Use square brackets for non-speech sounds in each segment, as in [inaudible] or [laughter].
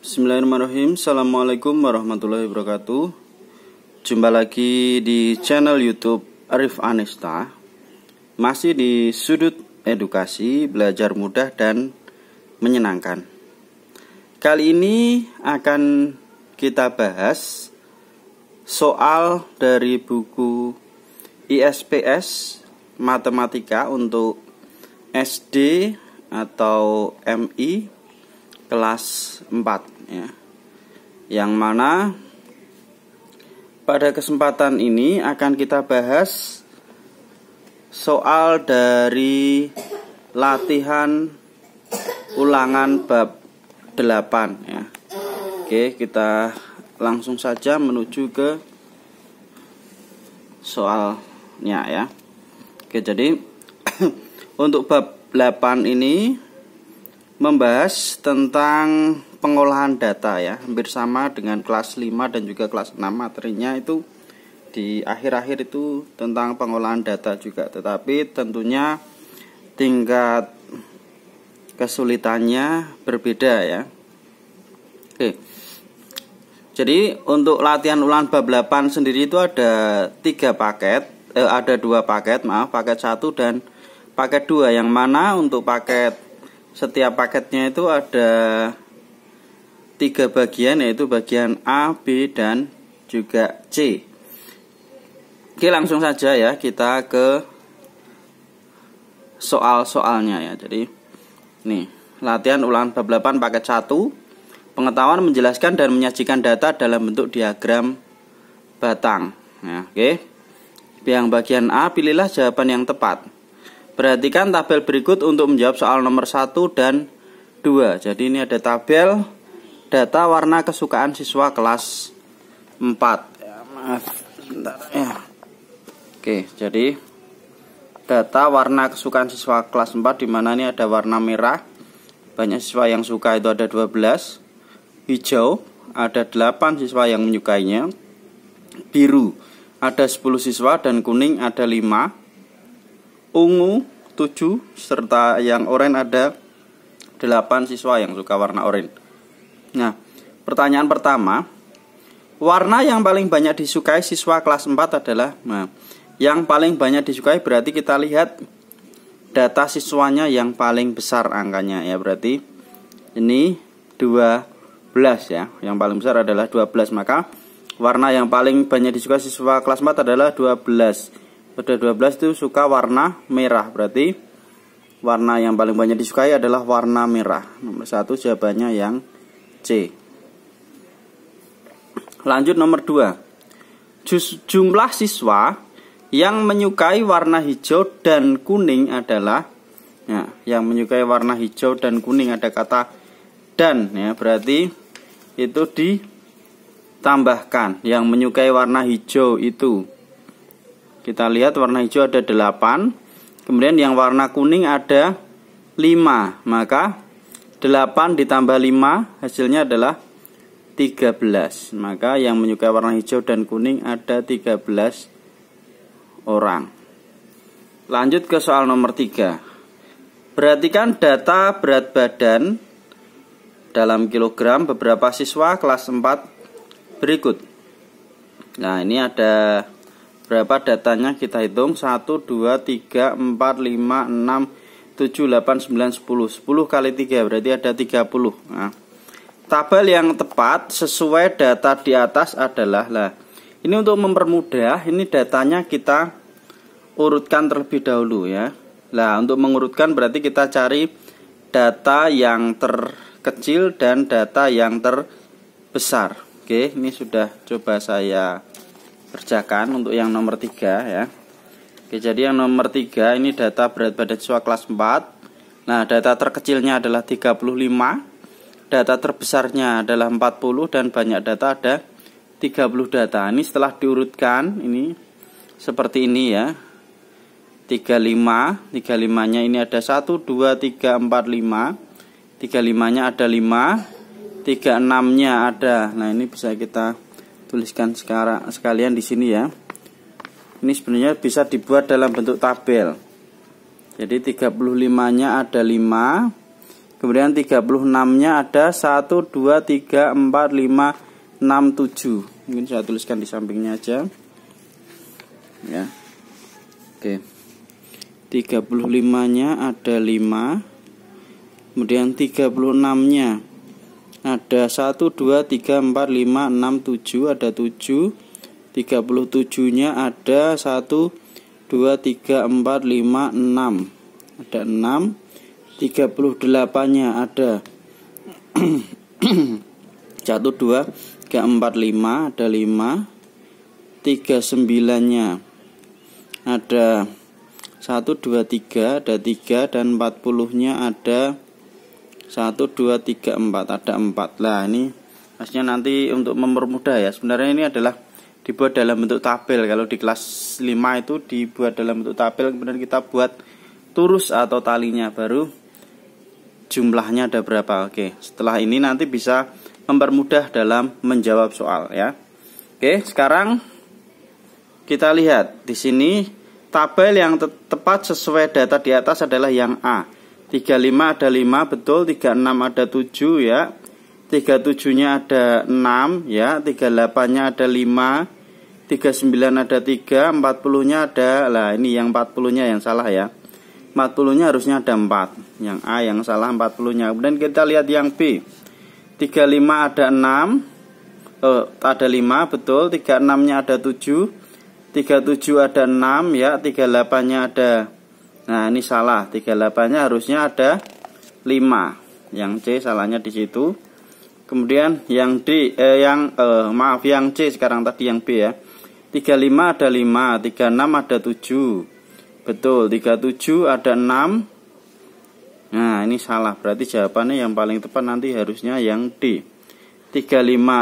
Bismillahirrahmanirrahim Assalamualaikum warahmatullahi wabarakatuh Jumpa lagi di channel youtube Arif Anista Masih di sudut edukasi, belajar mudah dan menyenangkan Kali ini akan kita bahas soal dari buku ISPS Matematika untuk SD atau MI kelas 4 ya. Yang mana pada kesempatan ini akan kita bahas soal dari latihan ulangan bab 8 ya. Oke, kita langsung saja menuju ke soalnya ya. Oke, jadi [clears throat] untuk bab 8 ini membahas tentang pengolahan data ya, hampir sama dengan kelas 5 dan juga kelas 6 materinya itu di akhir-akhir itu tentang pengolahan data juga, tetapi tentunya tingkat kesulitannya berbeda ya. Oke. Jadi untuk latihan ulang bab 8 sendiri itu ada tiga paket, eh, ada dua paket, maaf, paket satu dan paket 2 yang mana untuk paket setiap paketnya itu ada tiga bagian yaitu bagian A, B, dan juga C. Oke langsung saja ya kita ke soal-soalnya ya. Jadi nih latihan ulangan bab 8 paket 1 pengetahuan menjelaskan dan menyajikan data dalam bentuk diagram batang. Nah, oke. Yang bagian A pilihlah jawaban yang tepat. Perhatikan tabel berikut untuk menjawab soal nomor 1 dan 2. Jadi ini ada tabel data warna kesukaan siswa kelas 4. Ya, maaf, ya. Oke, jadi data warna kesukaan siswa kelas 4 di mana ini ada warna merah. Banyak siswa yang suka itu ada 12. Hijau ada 8 siswa yang menyukainya. Biru ada 10 siswa dan kuning ada 5 ungu 7 serta yang oranye ada 8 siswa yang suka warna oranye. Nah, pertanyaan pertama, warna yang paling banyak disukai siswa kelas 4 adalah nah, yang paling banyak disukai berarti kita lihat data siswanya yang paling besar angkanya ya berarti ini 12 ya. Yang paling besar adalah 12, maka warna yang paling banyak disukai siswa kelas 4 adalah 12. Pada 12 itu suka warna merah berarti warna yang paling banyak disukai adalah warna merah. Nomor 1 jawabannya yang C. Lanjut nomor 2. Jumlah siswa yang menyukai warna hijau dan kuning adalah ya, yang menyukai warna hijau dan kuning ada kata dan ya berarti itu ditambahkan yang menyukai warna hijau itu kita lihat warna hijau ada 8. Kemudian yang warna kuning ada 5. Maka 8 ditambah 5 hasilnya adalah 13. Maka yang menyukai warna hijau dan kuning ada 13 orang. Lanjut ke soal nomor 3. Perhatikan data berat badan dalam kilogram beberapa siswa kelas 4 berikut. Nah, ini ada Berapa datanya kita hitung? 1, 2, 3, 4, 5, 6, 7, 8, 9, 10 10 kali 3 berarti ada 30 nah, Tabel yang tepat sesuai data di atas adalah lah. Ini untuk mempermudah ini datanya kita urutkan terlebih dahulu ya Nah untuk mengurutkan berarti kita cari data yang terkecil dan data yang terbesar Oke ini sudah coba saya kerjakan untuk yang nomor 3 ya. Oke, jadi yang nomor 3 ini data berat badan siswa kelas 4. Nah, data terkecilnya adalah 35, data terbesarnya adalah 40 dan banyak data ada 30 data. Nah, ini setelah diurutkan ini seperti ini ya. 35, 35-nya ini ada 1 2 3 4 5. 35-nya ada 5, 36-nya ada. Nah, ini bisa kita tuliskan sekarang sekalian di sini ya ini sebenarnya bisa dibuat dalam bentuk tabel jadi 35 nya ada 5 kemudian 36 nya ada 1 2 3 4 5 6 7 mungkin saya tuliskan di sampingnya aja ya oke 35 nya ada 5 kemudian 36 nya ada 1 2 3 4 5 6 7 ada 7 37-nya ada 1 2 3 4 5 6 ada 6 38-nya ada 1 2 3 4 5 ada 5 39-nya ada 1 2 3 ada 3 dan 40-nya ada 1, 2, 3, 4 ada empat lah ini maksudnya nanti untuk mempermudah ya sebenarnya ini adalah dibuat dalam bentuk tabel kalau di kelas 5 itu dibuat dalam bentuk tabel kemudian kita buat turus atau talinya baru jumlahnya ada berapa oke setelah ini nanti bisa mempermudah dalam menjawab soal ya oke sekarang kita lihat di sini tabel yang te tepat sesuai data di atas adalah yang A 35 ada 5 betul 36 ada 7 ya 37 nya ada 6 ya 38 nya ada 5 39 ada 3 40 nya ada lah ini yang 40 nya yang salah ya 40 nya harusnya ada 4 yang A yang salah 40 nya kemudian kita lihat yang B 35 ada 6 oh, eh, ada 5 betul 36 nya ada 7 37 ada 6 ya 38 nya ada Nah, ini salah. 38-nya harusnya ada 5. Yang C salahnya di situ. Kemudian yang D eh, yang eh, maaf yang C sekarang tadi yang B ya. 35 ada 5, 36 ada 7. Betul, 37 ada 6. Nah, ini salah. Berarti jawabannya yang paling tepat nanti harusnya yang D. 35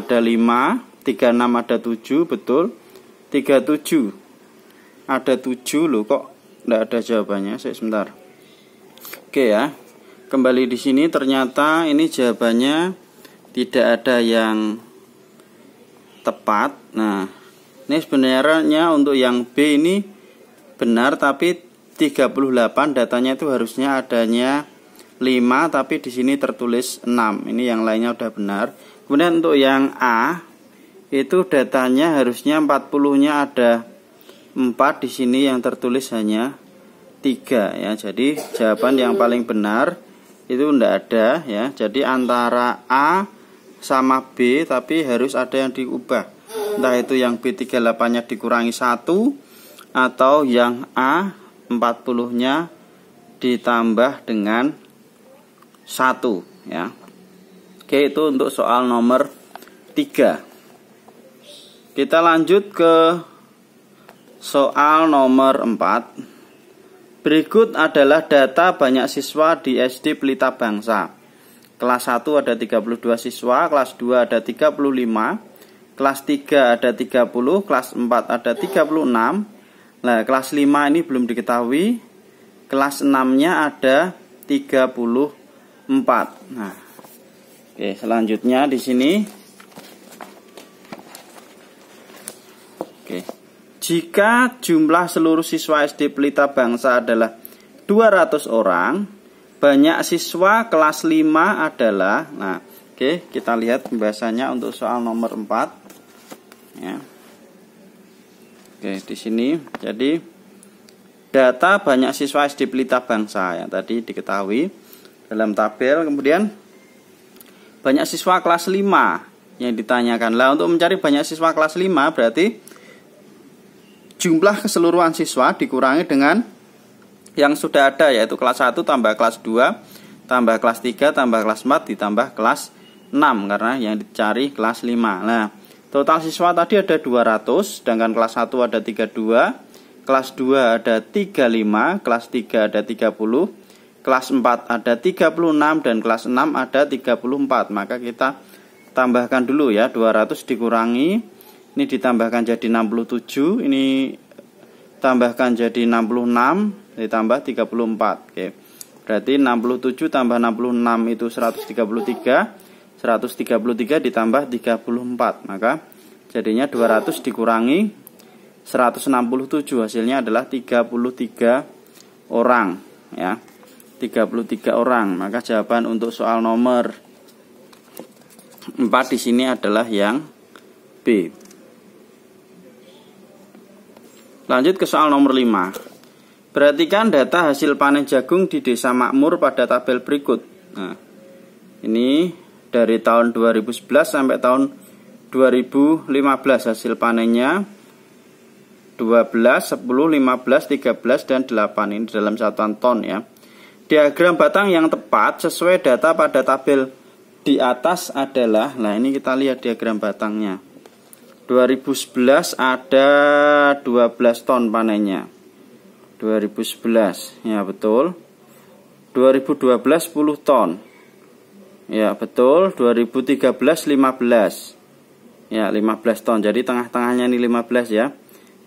ada 5, 36 ada 7, betul. 37 ada 7 loh kok tidak ada jawabannya saya sebentar oke ya kembali di sini ternyata ini jawabannya tidak ada yang tepat nah ini sebenarnya untuk yang B ini benar tapi 38 datanya itu harusnya adanya 5 tapi di sini tertulis 6 ini yang lainnya udah benar kemudian untuk yang A itu datanya harusnya 40 nya ada 4 di sini yang tertulis hanya 3 ya. Jadi jawaban yang paling benar itu tidak ada ya. Jadi antara A sama B tapi harus ada yang diubah. Entah itu yang B38-nya dikurangi 1 atau yang A 40-nya ditambah dengan 1 ya. Oke, itu untuk soal nomor 3. Kita lanjut ke Soal nomor 4 Berikut adalah data banyak siswa di SD Pelita Bangsa Kelas 1 ada 32 siswa, kelas 2 ada 35, kelas 3 ada 30, kelas 4 ada 36 Nah kelas 5 ini belum diketahui Kelas 6 nya ada 34 Nah Oke selanjutnya di sini Jika jumlah seluruh siswa SD Pelita Bangsa adalah 200 orang, banyak siswa kelas 5 adalah nah, oke, okay, kita lihat pembahasannya untuk soal nomor 4 ya. Oke, okay, di sini jadi data banyak siswa SD Pelita Bangsa yang tadi diketahui dalam tabel kemudian banyak siswa kelas 5 yang ditanyakan lah untuk mencari banyak siswa kelas 5 berarti jumlah keseluruhan siswa dikurangi dengan yang sudah ada yaitu kelas 1 tambah kelas 2 tambah kelas 3 tambah kelas 4 ditambah kelas 6 karena yang dicari kelas 5. Nah, total siswa tadi ada 200 sedangkan kelas 1 ada 32, kelas 2 ada 35, kelas 3 ada 30, kelas 4 ada 36 dan kelas 6 ada 34. Maka kita tambahkan dulu ya 200 dikurangi ini ditambahkan jadi 67 ini tambahkan jadi 66 ditambah 34 oke berarti 67 tambah 66 itu 133 133 ditambah 34 maka jadinya 200 dikurangi 167 hasilnya adalah 33 orang ya 33 orang maka jawaban untuk soal nomor 4 di sini adalah yang B Lanjut ke soal nomor 5. Perhatikan data hasil panen jagung di Desa Makmur pada tabel berikut. Nah, ini dari tahun 2011 sampai tahun 2015 hasil panennya 12, 10, 15, 13, dan 8 ini dalam satuan ton ya. Diagram batang yang tepat sesuai data pada tabel di atas adalah, nah ini kita lihat diagram batangnya. 2011 ada 12 ton panennya 2011 ya betul 2012 10 ton ya betul 2013 15 ya 15 ton jadi tengah-tengahnya ini 15 ya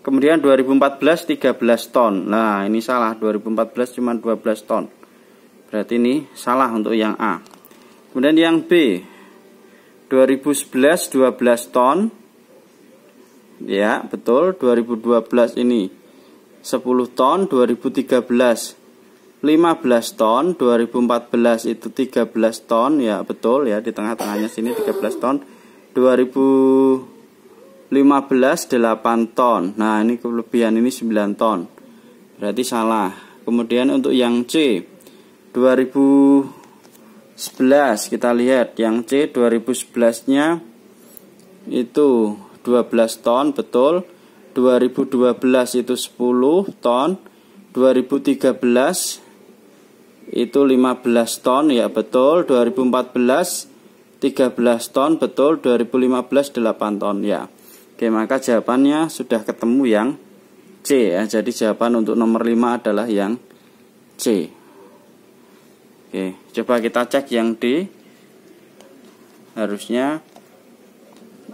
kemudian 2014 13 ton nah ini salah 2014 cuma 12 ton berarti ini salah untuk yang A kemudian yang B 2011 12 ton ya betul 2012 ini 10 ton 2013 15 ton 2014 itu 13 ton ya betul ya di tengah-tengahnya sini 13 ton 2015 8 ton nah ini kelebihan ini 9 ton berarti salah kemudian untuk yang C 2011 kita lihat yang C 2011 nya itu 12 ton, betul. 2012 itu 10 ton, 2013 itu 15 ton, ya betul. 2014 13 ton, betul. 2015 8 ton, ya. Oke, maka jawabannya sudah ketemu yang C ya. Jadi jawaban untuk nomor 5 adalah yang C. Oke, coba kita cek yang D. Harusnya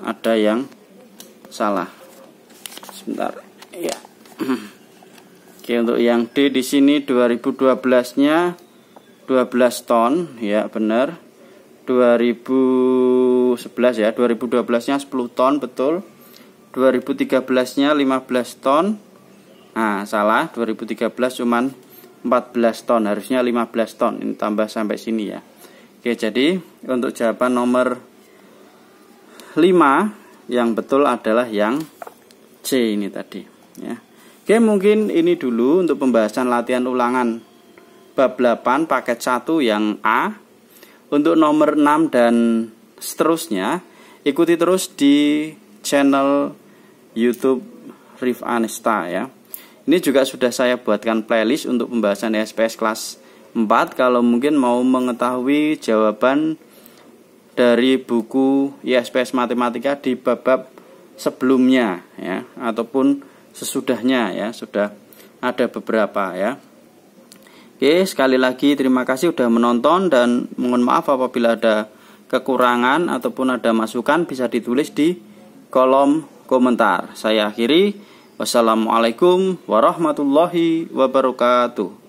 ada yang salah sebentar ya Oke untuk yang D di sini 2012 nya 12 ton ya benar 2011 ya 2012 nya 10 ton betul 2013 nya 15 ton nah salah 2013 cuman 14 ton harusnya 15 ton ini tambah sampai sini ya Oke jadi untuk jawaban nomor 5 yang betul adalah yang C ini tadi ya. Oke mungkin ini dulu untuk pembahasan latihan ulangan bab 8 paket 1 yang A untuk nomor 6 dan seterusnya ikuti terus di channel YouTube Rif Anista ya. Ini juga sudah saya buatkan playlist untuk pembahasan SPS kelas 4 kalau mungkin mau mengetahui jawaban dari buku ISPS Matematika di bab sebelumnya ya ataupun sesudahnya ya sudah ada beberapa ya. Oke, sekali lagi terima kasih sudah menonton dan mohon maaf apabila ada kekurangan ataupun ada masukan bisa ditulis di kolom komentar. Saya akhiri. Wassalamualaikum warahmatullahi wabarakatuh.